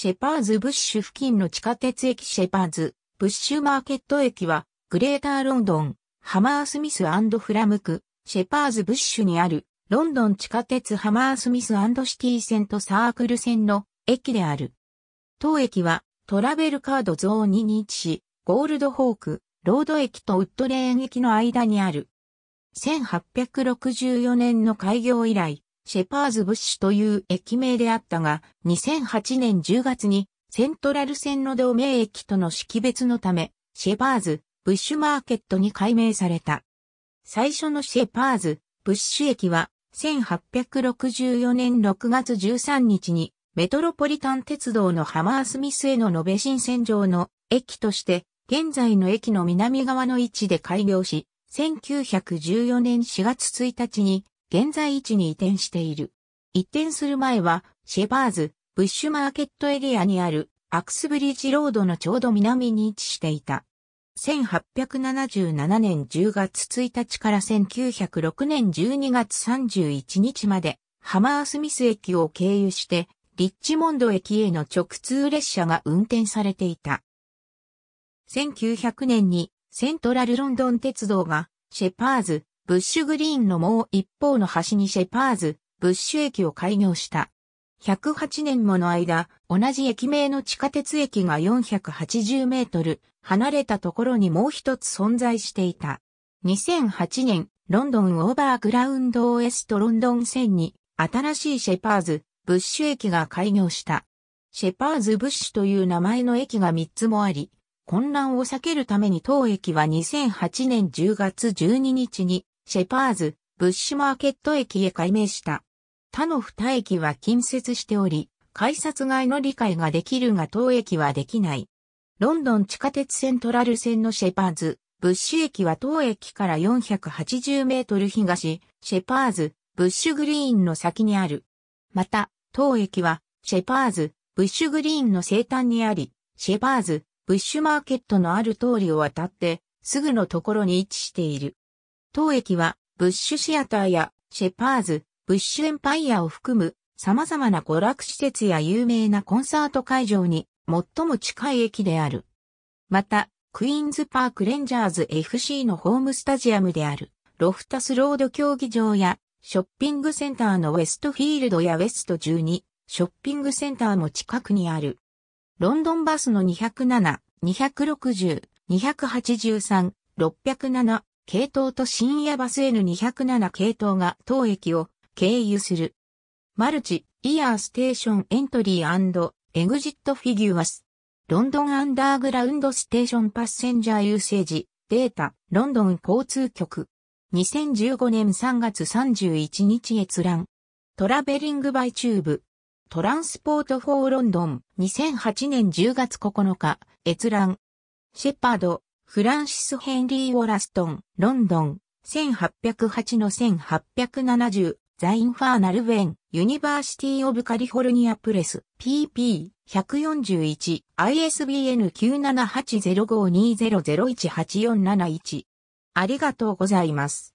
シェパーズ・ブッシュ付近の地下鉄駅シェパーズ、ブッシュマーケット駅は、グレーターロンドン、ハマースミスフラムク、シェパーズ・ブッシュにある、ロンドン地下鉄ハマースミスシティ線とサークル線の駅である。当駅は、トラベルカードゾーンに位置し、ゴールドホーク、ロード駅とウッドレーン駅の間にある。1864年の開業以来、シェパーズ・ブッシュという駅名であったが、2008年10月にセントラル線の同名駅との識別のため、シェパーズ・ブッシュマーケットに改名された。最初のシェパーズ・ブッシュ駅は、1864年6月13日に、メトロポリタン鉄道のハマースミスへの延べ新線上の駅として、現在の駅の南側の位置で開業し、1914年4月1日に現在位置に移転している。移転する前は、シェパーズ、ブッシュマーケットエリアにある、アクスブリッジロードのちょうど南に位置していた。1877年10月1日から1906年12月31日まで、ハマースミス駅を経由して、リッチモンド駅への直通列車が運転されていた。1900年にセントラルロンドン鉄道がシェパーズ、ブッシュグリーンのもう一方の端にシェパーズ、ブッシュ駅を開業した。108年もの間、同じ駅名の地下鉄駅が480メートル離れたところにもう一つ存在していた。2008年、ロンドンオーバーグラウンドウエストロンドン線に新しいシェパーズ、ブッシュ駅が開業した。シェパーズ・ブッシュという名前の駅が3つもあり、混乱を避けるために当駅は2008年10月12日にシェパーズ、ブッシュマーケット駅へ改名した。他の二駅は近接しており、改札外の理解ができるが当駅はできない。ロンドン地下鉄セントラル線のシェパーズ、ブッシュ駅は当駅から480メートル東、シェパーズ、ブッシュグリーンの先にある。また、当駅は、シェパーズ、ブッシュグリーンの西端にあり、シェパーズ、ブッシュマーケットのある通りを渡って、すぐのところに位置している。当駅は、ブッシュシアターや、シェパーズ、ブッシュエンパイアを含む、様々な娯楽施設や有名なコンサート会場に、最も近い駅である。また、クイーンズパークレンジャーズ FC のホームスタジアムである、ロフタスロード競技場や、ショッピングセンターのウェストフィールドやウェスト12、ショッピングセンターも近くにある。ロンドンバスの207、260、283、607、系統と深夜バス N207 系統が当駅を経由する。マルチ、イヤーステーションエントリーエグジットフィギュアス。ロンドンアンダーグラウンドステーションパッセンジャーユーセージ、データ、ロンドン交通局。2015年3月31日閲覧。トラベリングバイチューブ。トランスポートフォーロンドン。2008年10月9日。閲覧。シェパード。フランシス・ヘンリー・ウォラストン、ロンドン、1808-1870、ザ・インファーナル・ウェン、ユニバーシティ・オブ・カリフォルニア・プレス、pp、141、ISBN 9780520018471。ありがとうございます。